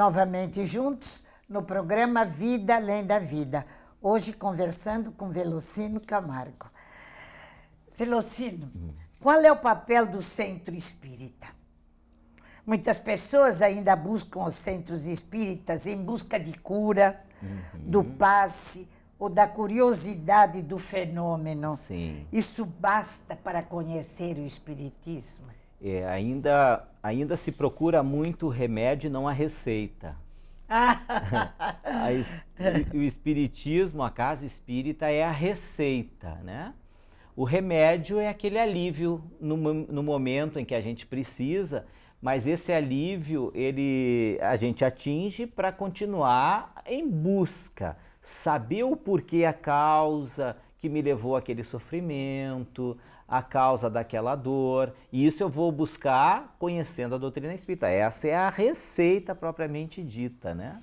novamente juntos no programa Vida Além da Vida. Hoje conversando com Velocino Camargo. Velocino, qual é o papel do centro espírita? Muitas pessoas ainda buscam os centros espíritas em busca de cura, uhum. do passe ou da curiosidade do fenômeno. Sim. Isso basta para conhecer o espiritismo? É, ainda, ainda se procura muito remédio, não a receita. a es, o espiritismo, a casa espírita é a receita, né? O remédio é aquele alívio no, no momento em que a gente precisa, mas esse alívio ele a gente atinge para continuar em busca, saber o porquê, a causa que me levou àquele sofrimento, a causa daquela dor, e isso eu vou buscar conhecendo a doutrina espírita. Essa é a receita propriamente dita, né?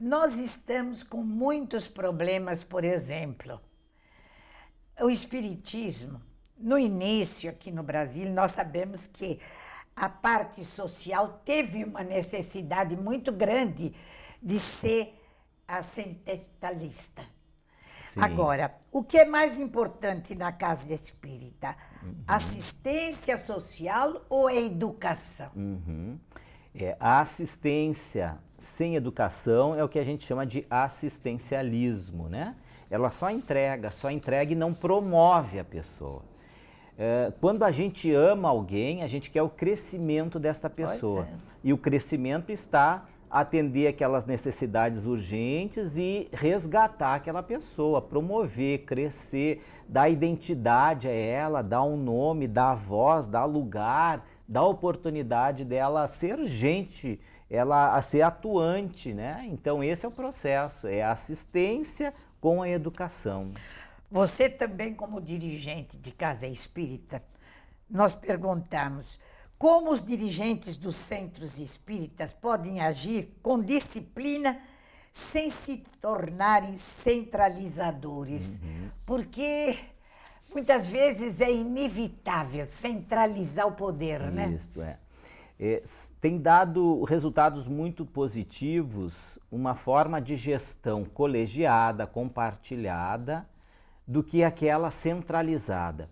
Nós estamos com muitos problemas, por exemplo. O espiritismo, no início aqui no Brasil, nós sabemos que a parte social teve uma necessidade muito grande de ser assistencialista Agora, o que é mais importante na casa espírita? Uhum. Assistência social ou é educação? Uhum. É, a assistência sem educação é o que a gente chama de assistencialismo, né? Ela só entrega, só entrega e não promove a pessoa. É, quando a gente ama alguém, a gente quer o crescimento desta pessoa. É. E o crescimento está atender aquelas necessidades urgentes e resgatar aquela pessoa, promover, crescer, dar identidade a ela, dar um nome, dar voz, dar lugar, dar oportunidade dela ser gente, ela a ser atuante, né? Então esse é o processo, é a assistência com a educação. Você também como dirigente de casa espírita, nós perguntamos como os dirigentes dos centros espíritas podem agir com disciplina sem se tornarem centralizadores. Uhum. Porque muitas vezes é inevitável centralizar o poder, Isso, né? Isso, é. é. Tem dado resultados muito positivos uma forma de gestão colegiada, compartilhada, do que aquela centralizada.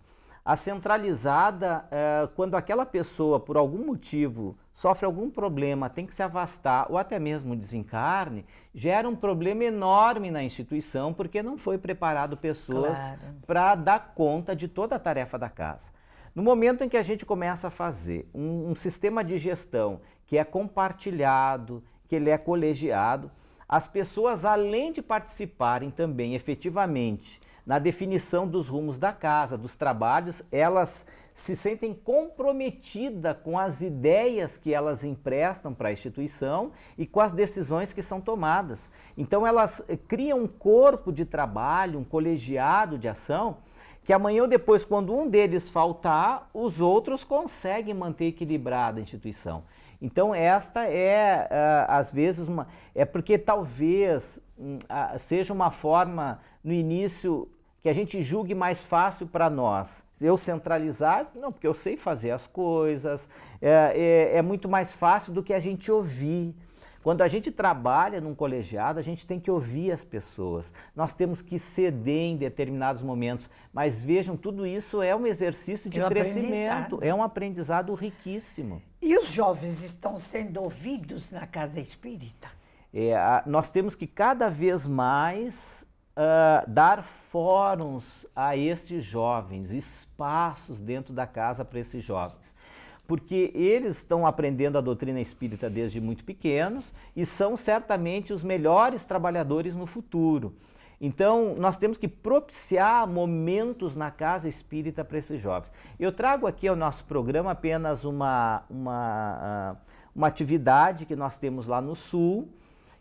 A centralizada, é, quando aquela pessoa, por algum motivo, sofre algum problema, tem que se afastar ou até mesmo desencarne, gera um problema enorme na instituição porque não foi preparado pessoas claro. para dar conta de toda a tarefa da casa. No momento em que a gente começa a fazer um, um sistema de gestão que é compartilhado, que ele é colegiado, as pessoas, além de participarem também efetivamente na definição dos rumos da casa, dos trabalhos, elas se sentem comprometidas com as ideias que elas emprestam para a instituição e com as decisões que são tomadas. Então, elas eh, criam um corpo de trabalho, um colegiado de ação que amanhã ou depois, quando um deles faltar, os outros conseguem manter equilibrada a instituição. Então, esta é, eh, às vezes, uma, é porque talvez hum, seja uma forma, no início, que a gente julgue mais fácil para nós. Eu centralizar, não, porque eu sei fazer as coisas, é, é, é, muito mais fácil do que a gente ouvir. Quando a gente trabalha num colegiado, a gente tem que ouvir as pessoas. Nós temos que ceder em determinados momentos. Mas vejam, tudo isso é um exercício de é um crescimento, é um aprendizado riquíssimo. E os jovens estão sendo ouvidos na casa espírita? É, nós temos que cada vez mais uh, dar fóruns a estes jovens, espaços dentro da casa para esses jovens porque eles estão aprendendo a doutrina espírita desde muito pequenos e são certamente os melhores trabalhadores no futuro. Então, nós temos que propiciar momentos na casa espírita para esses jovens. Eu trago aqui ao nosso programa apenas uma, uma, ah, uma atividade que nós temos lá no Sul,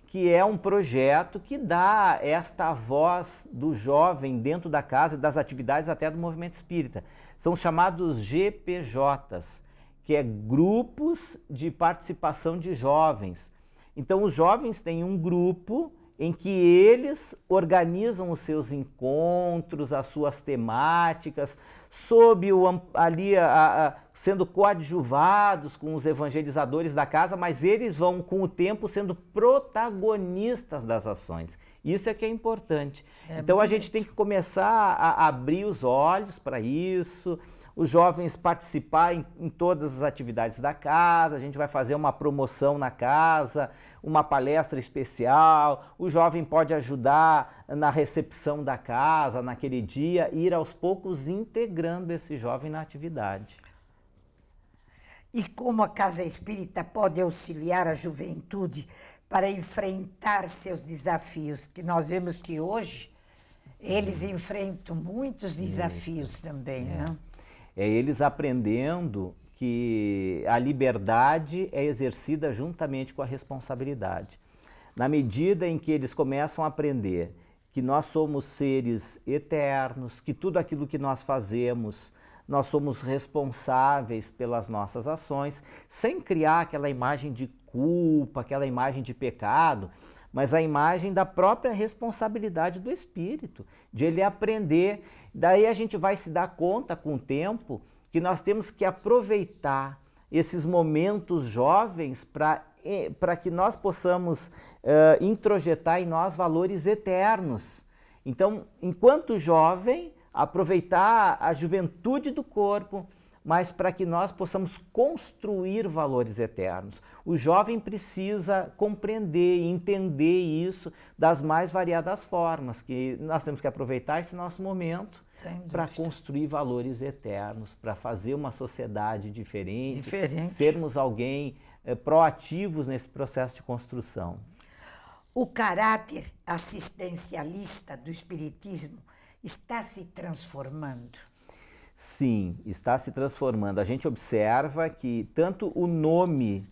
que é um projeto que dá esta voz do jovem dentro da casa, das atividades até do movimento espírita. São chamados GPJs, que é Grupos de Participação de Jovens. Então, os jovens têm um grupo em que eles organizam os seus encontros, as suas temáticas, sob o ali a, a, sendo coadjuvados com os evangelizadores da casa, mas eles vão com o tempo sendo protagonistas das ações. Isso é que é importante. É então a gente tem que começar a abrir os olhos para isso, os jovens participarem em, todas as atividades da casa, a gente vai fazer uma promoção na casa, uma palestra especial, o jovem pode ajudar na recepção da casa naquele dia, ir aos poucos integrando esse jovem na atividade. E como a Casa é Espírita pode auxiliar a juventude para enfrentar seus desafios, que nós vemos que hoje eles uhum. enfrentam muitos desafios também, é. Né? É eles aprendendo que a liberdade é exercida juntamente com a responsabilidade. Na medida em que eles começam a aprender que nós somos seres eternos, que tudo aquilo que nós fazemos nós somos responsáveis pelas nossas ações, sem criar aquela imagem de culpa, aquela imagem de pecado, mas a imagem da própria responsabilidade do espírito, de ele aprender. Daí a gente vai se dar conta com o tempo que nós temos que aproveitar esses momentos jovens para eh, que nós possamos uh, introjetar em nós valores eternos. Então, enquanto jovem, aproveitar a juventude do corpo, mas para que nós possamos construir valores eternos. O jovem precisa compreender e entender isso das mais variadas formas, que nós temos que aproveitar esse nosso momento para construir valores eternos, para fazer uma sociedade diferente, diferente. sermos alguém é, proativos nesse processo de construção. O caráter assistencialista do espiritismo está se transformando? Sim, está se transformando. A gente observa que tanto o nome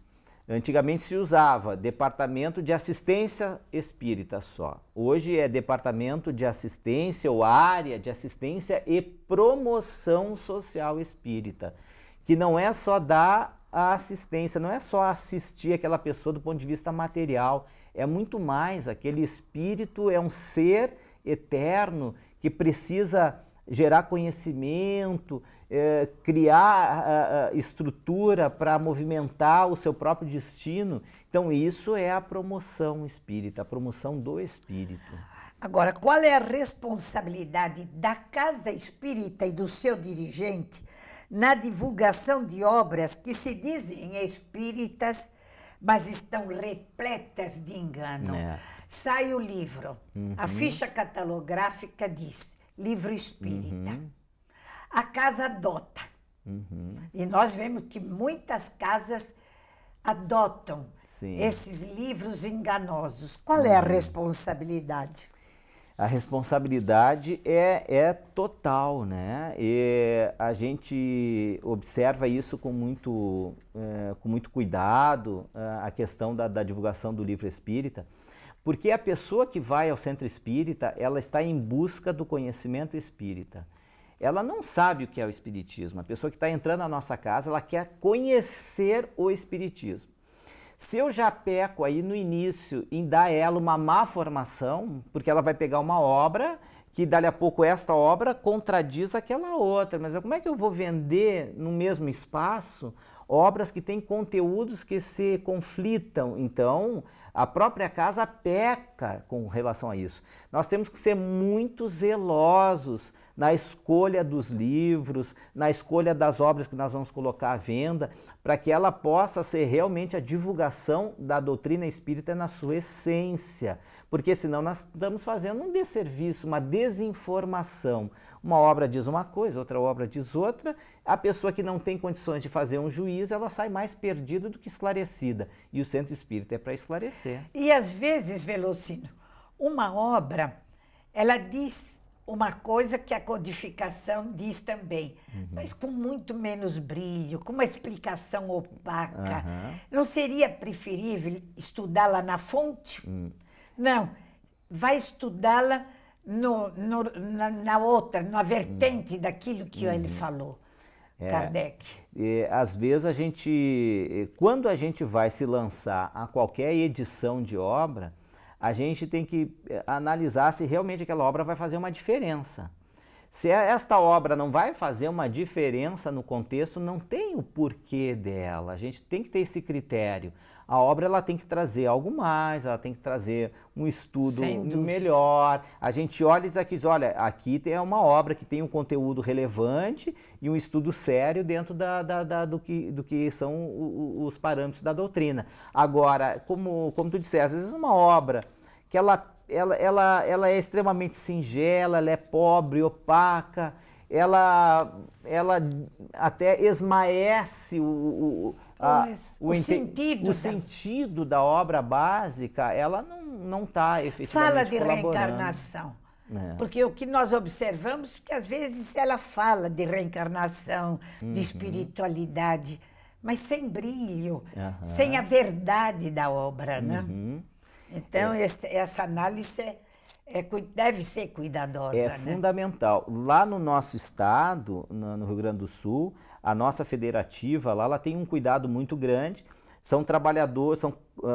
Antigamente se usava Departamento de Assistência Espírita só. Hoje é Departamento de Assistência ou Área de Assistência e Promoção Social Espírita, que não é só dar a assistência, não é só assistir aquela pessoa do ponto de vista material, é muito mais. Aquele espírito é um ser eterno que precisa gerar conhecimento, eh, criar ah, ah, ah, estrutura para movimentar o seu próprio destino. Então, isso é a promoção espírita, a promoção do espírito. Agora, qual é a responsabilidade da casa espírita e do seu dirigente na divulgação de obras que se dizem espíritas, mas estão repletas de engano? É Sai o livro. Uhum. A ficha catalográfica diz livro espírita. Uhum. A casa adota. Uhum. E nós vemos que muitas casas adotam Sim. esses livros enganosos. Qual é a uhum. responsabilidade? A responsabilidade é, é total, né? E a gente observa isso com muito, é, com muito cuidado, eh, a questão da, da divulgação do livro espírita. Porque a pessoa que vai ao centro espírita, ela está em busca do conhecimento espírita. Ela não sabe o que é o espiritismo. A pessoa que está entrando na nossa casa, ela quer conhecer o espiritismo. Se eu já peco aí no início em dar a ela uma má formação, porque ela vai pegar uma obra que dali a pouco esta obra contradiz aquela outra, mas como é que eu vou vender no mesmo espaço obras que têm conteúdos que se conflitam. Então, a própria casa peca com relação a isso. Nós temos que ser muito zelosos na escolha dos livros, na escolha das obras que nós vamos colocar à venda, para que ela possa ser realmente a divulgação da doutrina espírita na sua essência. Porque senão nós estamos fazendo um desserviço, uma desinformação, uma obra diz uma coisa, outra obra diz outra. A pessoa que não tem condições de fazer um juízo, ela sai mais perdida do que esclarecida. E o centro espírita é para esclarecer. E às vezes, Velocino, uma obra, ela diz uma coisa que a codificação diz também, uhum. mas com muito menos brilho, com uma explicação opaca. Uhum. Não seria preferível estudá-la na fonte? Uhum. Não, vai estudá-la no, no, na, na, outra, na vertente daquilo que uhum. ele falou, é. Kardec. E, às vezes a gente, quando a gente vai se lançar a qualquer edição de obra, a gente tem que eh, analisar se realmente aquela obra vai fazer uma diferença. Se é, esta obra não vai fazer uma diferença no contexto, não tem o porquê dela. A gente tem que ter esse critério. A obra ela tem que trazer algo mais, ela tem que trazer um estudo melhor. A gente olha e diz aqui, olha, aqui é uma obra que tem um conteúdo relevante e um estudo sério dentro da, da, da do, que, do que são os parâmetros da doutrina. Agora, como, como tu disseste, às vezes uma obra que ela, ela, ela, ela é extremamente singela, ela é pobre, opaca, ela, ela até esmaece o, o a, o, o, sentido, o sentido da obra básica, ela não está efetivamente Fala de reencarnação. É. Porque o que nós observamos é que às vezes ela fala de reencarnação, uhum. de espiritualidade, mas sem brilho, uhum. sem a verdade da obra, né? Uhum. Então, é. esse, essa análise é, é, deve ser cuidadosa. É né? fundamental. Lá no nosso estado, no, no Rio Grande do Sul, a nossa federativa lá ela tem um cuidado muito grande. São trabalhadores, são uh,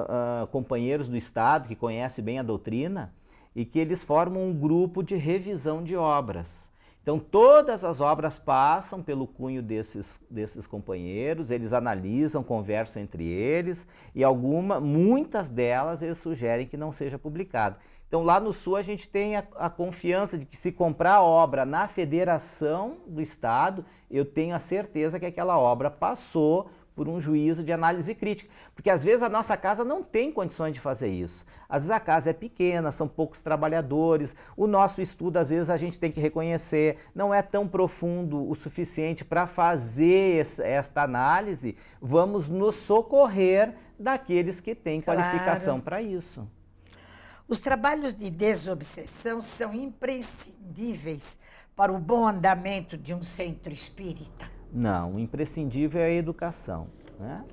uh, companheiros do Estado que conhecem bem a doutrina e que eles formam um grupo de revisão de obras. Então, todas as obras passam pelo cunho desses, desses companheiros, eles analisam, conversam entre eles e alguma, muitas delas eles sugerem que não seja publicada. Então lá no Sul a gente tem a, a, confiança de que se comprar obra na federação do Estado, eu tenho a certeza que aquela obra passou por um juízo de análise crítica. Porque às vezes a nossa casa não tem condições de fazer isso. Às vezes a casa é pequena, são poucos trabalhadores, o nosso estudo às vezes a gente tem que reconhecer, não é tão profundo o suficiente para fazer esta análise. Vamos nos socorrer daqueles que têm claro. qualificação para isso. Os trabalhos de desobsessão são imprescindíveis para o bom andamento de um centro espírita? Não, imprescindível é a educação. Né?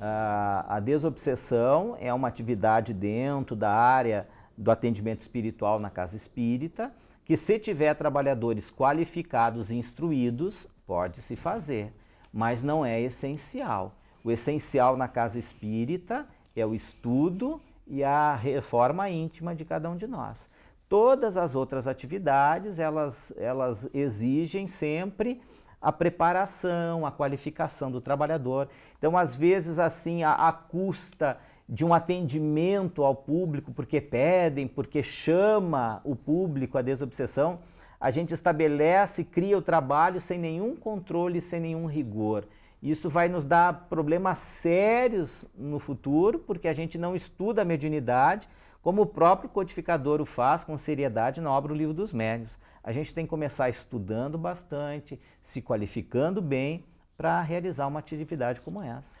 Ah, a desobsessão é uma atividade dentro da área do atendimento espiritual na casa espírita, que se tiver trabalhadores qualificados e instruídos, pode se fazer, mas não é essencial. O essencial na casa espírita é o estudo, e a reforma íntima de cada um de nós. Todas as outras atividades, elas, elas exigem sempre a preparação, a qualificação do trabalhador. Então, às vezes, assim, a, a custa de um atendimento ao público, porque pedem, porque chama o público a desobsessão, a gente estabelece, cria o trabalho sem nenhum controle, sem nenhum rigor. Isso vai nos dar problemas sérios no futuro, porque a gente não estuda a mediunidade, como o próprio codificador o faz com seriedade na obra O Livro dos Médios. A gente tem que começar estudando bastante, se qualificando bem para realizar uma atividade como essa.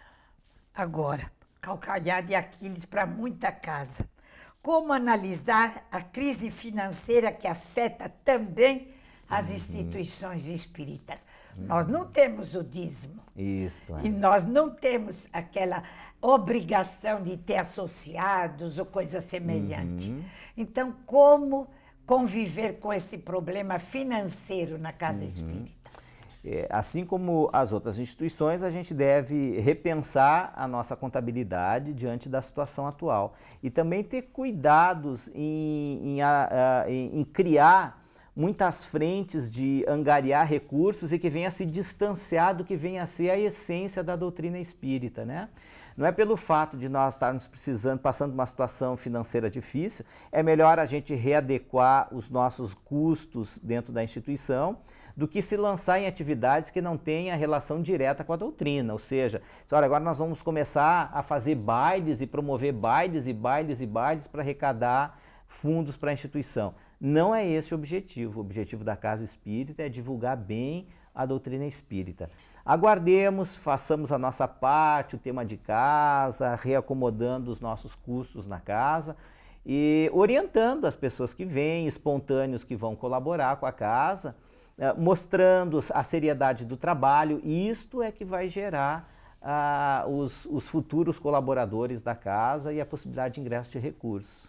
Agora, calcanhar de é Aquiles para muita casa. Como analisar a crise financeira que afeta também as uhum. instituições espíritas. Nós não temos o dízimo. Isso, é. E nós não temos aquela obrigação de ter associados ou coisa semelhante. Uhum. Então, como conviver com esse problema financeiro na casa uhum. espírita? É, assim como as outras instituições, a gente deve repensar a nossa contabilidade diante da situação atual e também ter cuidados em, em, em, em criar muitas frentes de angariar recursos e que venha se distanciar do que venha a ser a essência da doutrina espírita, né? Não é pelo fato de nós estarmos precisando, passando uma situação financeira difícil, é melhor a gente readequar os nossos custos dentro da instituição do que se lançar em atividades que não tenham relação direta com a doutrina. Ou seja, olha, agora nós vamos começar a fazer bailes e promover bailes e bailes e bailes para arrecadar fundos para a instituição. Não é esse o objetivo. O objetivo da Casa Espírita é divulgar bem a doutrina espírita. Aguardemos, façamos a nossa parte, o tema de casa, reacomodando os nossos custos na casa e orientando as pessoas que vêm, espontâneos que vão colaborar com a casa, eh, mostrando a seriedade do trabalho, e isto é que vai gerar ah, os, os futuros colaboradores da casa e a possibilidade de ingresso de recursos.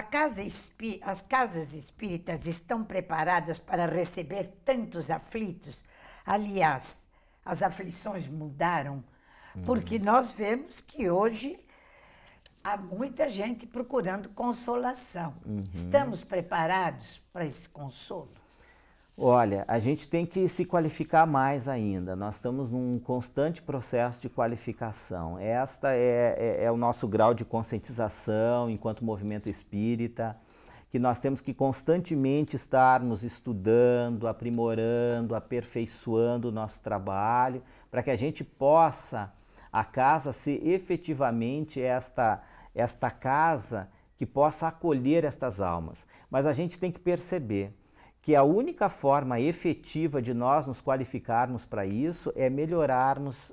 casa as casas espíritas estão preparadas para receber tantos aflitos. Aliás, as aflições mudaram, hum. porque uhum. nós vemos que hoje há muita gente procurando consolação. Uhum. Estamos preparados para esse consolo? Olha, a gente tem que se qualificar mais ainda. Nós estamos num constante processo de qualificação. Esta é, é, é o nosso grau de conscientização enquanto movimento espírita, que nós temos que constantemente estarmos estudando, aprimorando, aperfeiçoando o nosso trabalho, para que a gente possa a casa ser efetivamente esta esta casa que possa acolher estas almas. Mas a gente tem que perceber que a única forma efetiva de nós nos qualificarmos para isso é melhorarmos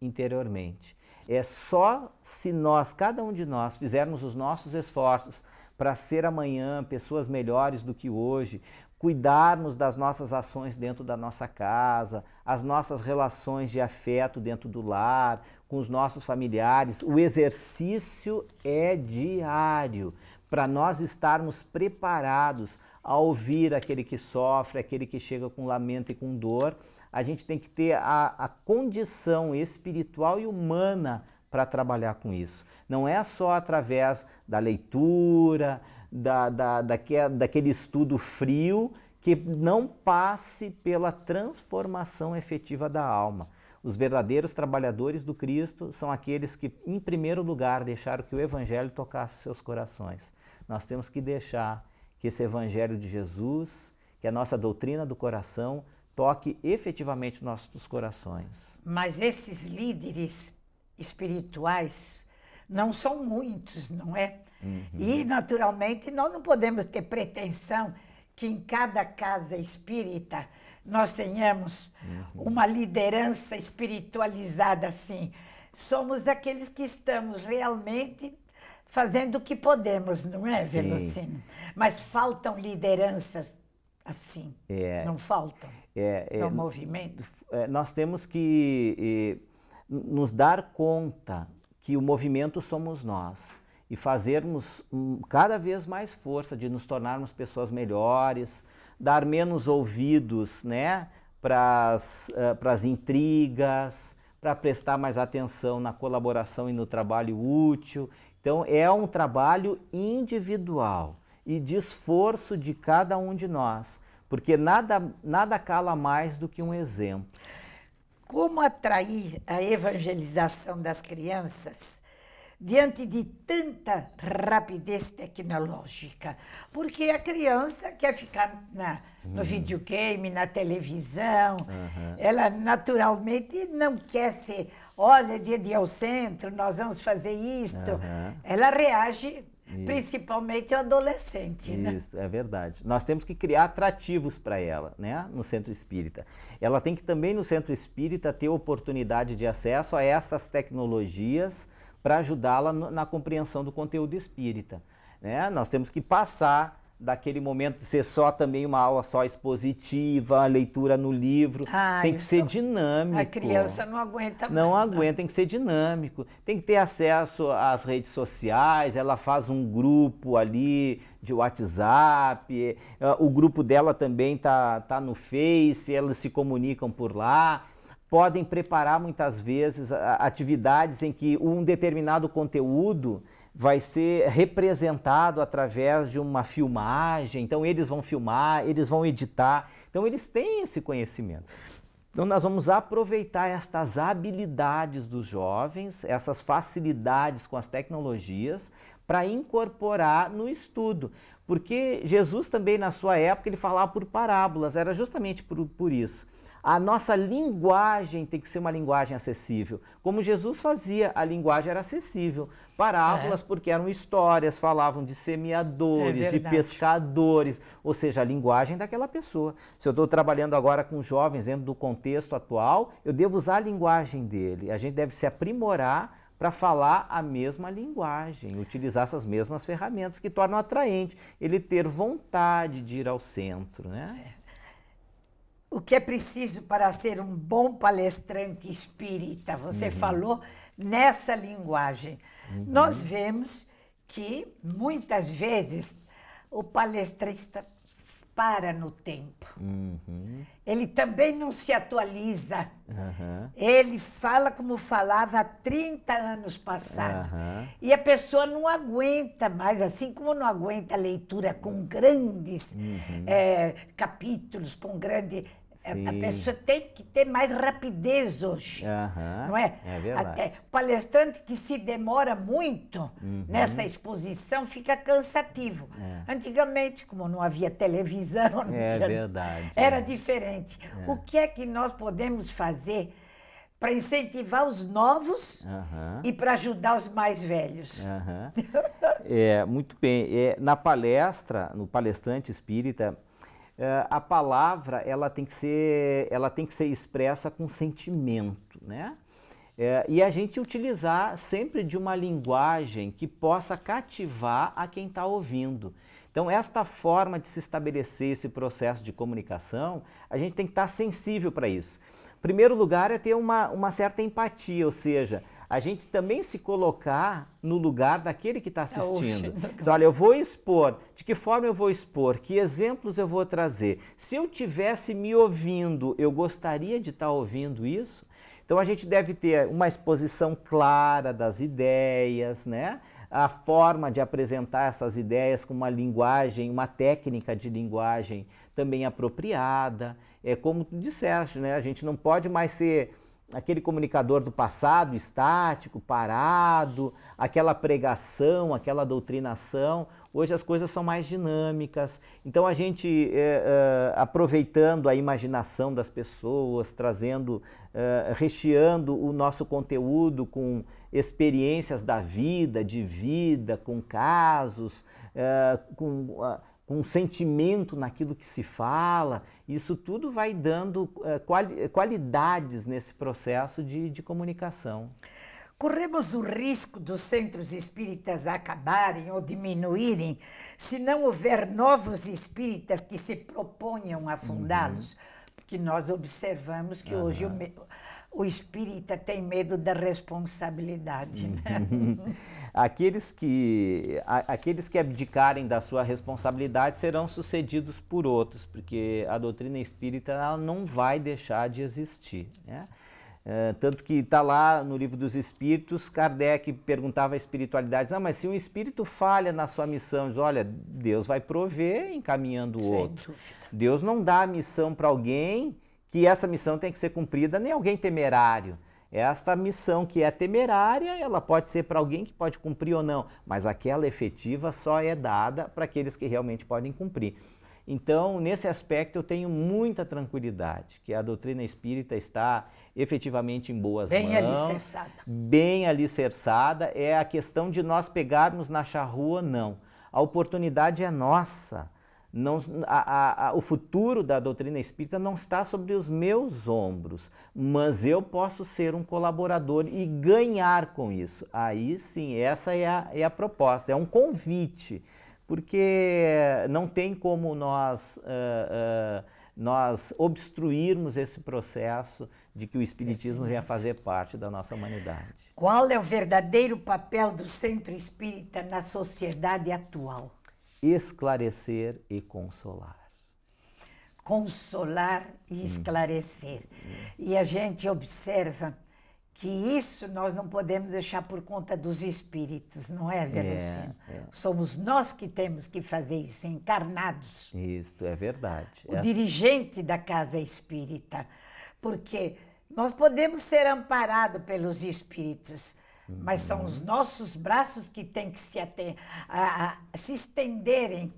interiormente. É só se nós, cada um de nós, fizermos os nossos esforços para ser amanhã pessoas melhores do que hoje, cuidarmos das nossas ações dentro da nossa casa, as nossas relações de afeto dentro do lar, com os nossos familiares. O exercício é diário para nós estarmos preparados a ouvir aquele que sofre, aquele que chega com lamento e com dor. A gente tem que ter a, a condição espiritual e humana para trabalhar com isso. Não é só através da leitura, da, da, daquele, daquele estudo frio que não passe pela transformação efetiva da alma. Os verdadeiros trabalhadores do Cristo são aqueles que, em primeiro lugar, deixaram que o Evangelho tocasse seus corações. Nós temos que deixar que esse Evangelho de Jesus, que a nossa doutrina do coração, toque efetivamente nossos corações. Mas esses líderes espirituais não são muitos, não é? Uhum. E, naturalmente, nós não podemos ter pretensão que em cada casa espírita nós tenhamos uhum. uma liderança espiritualizada assim. Somos aqueles que estamos realmente fazendo o que podemos, não é, Gelocino? Mas faltam lideranças assim, é, não faltam é, no é, é movimento. É, nós temos que nos dar conta que o movimento somos nós e fazermos hum, cada vez mais força de nos tornarmos pessoas melhores, dar menos ouvidos né, para as uh, eh, intrigas, para prestar mais atenção na colaboração e no trabalho útil então é um trabalho individual e de esforço de cada um de nós, porque nada, nada cala mais do que um exemplo. Como atrair a evangelização das crianças diante de tanta rapidez tecnológica? Porque a criança quer ficar na, no uhum. videogame, na televisão, uhum. ela naturalmente não quer ser olha, é dia de ir ao centro, nós vamos fazer isto. Uhum. Ela reage isso. principalmente o adolescente. Né? Isso, né? é verdade. Nós temos que criar atrativos para ela, né? No centro espírita. Ela tem que também no centro espírita ter oportunidade de acesso a essas tecnologias para ajudá-la na compreensão do conteúdo espírita. Né? Nós temos que passar daquele momento de ser só também uma aula só expositiva, leitura no livro. Ah, tem que ser dinâmico. A criança não aguenta Não né? aguenta, tem que ser dinâmico. Tem que ter acesso às redes sociais, ela faz um grupo ali de WhatsApp, eh, o grupo dela também tá, tá no Face, elas se comunicam por lá podem preparar muitas vezes atividades em que um determinado conteúdo vai ser representado através de uma filmagem. Então, eles vão filmar, eles vão editar. Então, eles têm esse conhecimento. Então, nós vamos aproveitar estas habilidades dos jovens, essas facilidades com as tecnologias, para incorporar no estudo. Porque Jesus também, na sua época, ele falava por parábolas, era justamente por, por isso. A nossa linguagem tem que ser uma linguagem acessível. Como Jesus fazia, a linguagem era acessível. Parábolas, é. porque eram histórias, falavam de semeadores, é de pescadores, ou seja, a linguagem daquela pessoa. Se eu estou trabalhando agora com jovens dentro do contexto atual, eu devo usar a linguagem dele. A gente deve se aprimorar para falar a mesma linguagem, utilizar essas mesmas ferramentas que tornam atraente ele ter vontade de ir ao centro, né? É o que é preciso para ser um bom palestrante espírita. Você uhum. falou nessa linguagem. Uhum. Nós vemos que muitas vezes o palestrista para no tempo. Uhum. Ele também não se atualiza. Uhum. Ele fala como falava há 30 anos passado. Uhum. E a pessoa não aguenta mais, assim como não aguenta a leitura com grandes é, capítulos, com grande é, Sim. A pessoa tem que ter mais rapidez hoje, uhum. não é? É verdade. Até palestrante que se demora muito uhum. nessa exposição fica cansativo. É. Antigamente, como não havia televisão, não é tinha, verdade. Era é. diferente. É. O que é que nós podemos fazer para incentivar os novos uhum. e para ajudar os mais velhos? é muito bem. É, na palestra, no palestrante espírita eh, a palavra ela tem que ser, ela tem que ser expressa com sentimento, né? É, e a gente utilizar sempre de uma linguagem que possa cativar a quem está ouvindo. Então, esta forma de se estabelecer esse processo de comunicação, a gente tem que estar tá sensível para isso. Primeiro lugar é ter uma, uma certa empatia, ou seja, a gente também se colocar no lugar daquele que está é, assistindo. olha, eu vou expor, de que forma eu vou expor, que exemplos eu vou trazer. Se eu tivesse me ouvindo, eu gostaria de estar tá ouvindo isso. Então a gente deve ter uma exposição clara das ideias, né? a forma de apresentar essas ideias com uma linguagem, uma técnica de linguagem também apropriada. É como tu disseste, né? A gente não pode mais ser aquele comunicador do passado estático, parado, aquela pregação, aquela doutrinação. Hoje as coisas são mais dinâmicas. Então a gente é, é, aproveitando a imaginação das pessoas, trazendo, é, recheando o nosso conteúdo com experiências da vida, de vida, com casos, com ah, com um sentimento naquilo que se fala, isso tudo vai dando eh, quali eh, qualidades nesse processo de, de comunicação. Corremos o risco dos centros espíritas acabarem ou diminuírem se não houver novos espíritas que se proponham a fundá-los, uhum. porque nós observamos que uhum. hoje o, o espírita tem medo da responsabilidade. Né? Uhum. aqueles que, a, aqueles que abdicarem da sua responsabilidade serão sucedidos por outros, porque a doutrina espírita ela não vai deixar de existir. Né? É, tanto que está lá no livro dos Espíritos, Kardec perguntava à espiritualidade, ah, mas se um espírito falha na sua missão, diz, olha, Deus vai prover encaminhando o outro. Dúvida. Deus não dá a missão para alguém que essa missão tem que ser cumprida, nem alguém temerário. É esta missão que é temerária, ela pode ser para alguém que pode cumprir ou não, mas aquela efetiva só é dada para aqueles que realmente podem cumprir. Então, nesse aspecto, eu tenho muita tranquilidade que a doutrina espírita está efetivamente em boas bem mãos. Alicerçada. Bem alicerçada. É a questão de nós pegarmos na charrua, não. A oportunidade é nossa. Não, a, a, a, o futuro da doutrina espírita não está sobre os meus ombros, mas eu posso ser um colaborador e ganhar com isso. Aí sim, essa é a, é a proposta, é um convite, porque não tem como nós, uh, uh, nós obstruirmos esse processo de que o Espiritismo venha fazer parte da nossa humanidade. Qual é o verdadeiro papel do Centro Espírita na sociedade atual? esclarecer e consolar consolar e hum. esclarecer. Hum. E a gente observa que isso nós não podemos deixar por conta dos espíritos, não é, é Velocino? É, é. Somos nós que temos que fazer isso, encarnados. Isso, é verdade. O é. Assim. dirigente da casa espírita, porque nós podemos ser amparados pelos espíritos, mas são os nossos braços que têm que se, ater, a, a, se estenderem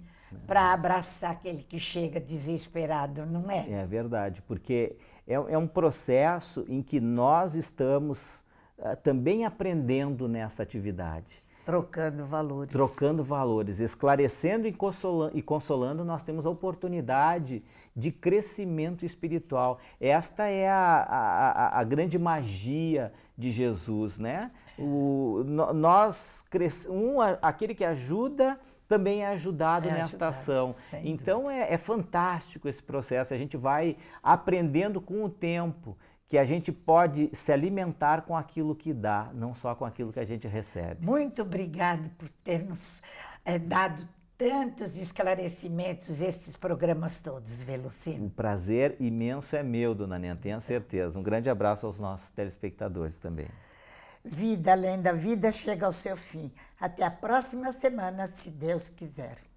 para abraçar aquele que chega desesperado, não é? É verdade, porque é, é um processo em que nós estamos uh, também aprendendo nessa atividade. Trocando valores. Trocando valores, esclarecendo e consolando, e consolando, nós temos a oportunidade de crescimento espiritual. Esta é a, a, a grande magia de Jesus, né? O, no, nós cres... um, aquele que ajuda também é ajudado é nesta ajudado, ação. Então é, é fantástico esse processo. A gente vai aprendendo com o tempo que a gente pode se alimentar com aquilo que dá, não só com aquilo que a gente recebe. Muito obrigado por ter nos é, dado tantos esclarecimentos, estes programas todos, Velocino. Um prazer imenso é meu, dona Nena, tenha certeza. Um grande abraço aos nossos telespectadores também. Vida além da vida chega ao seu fim. Até a próxima semana, se Deus quiser.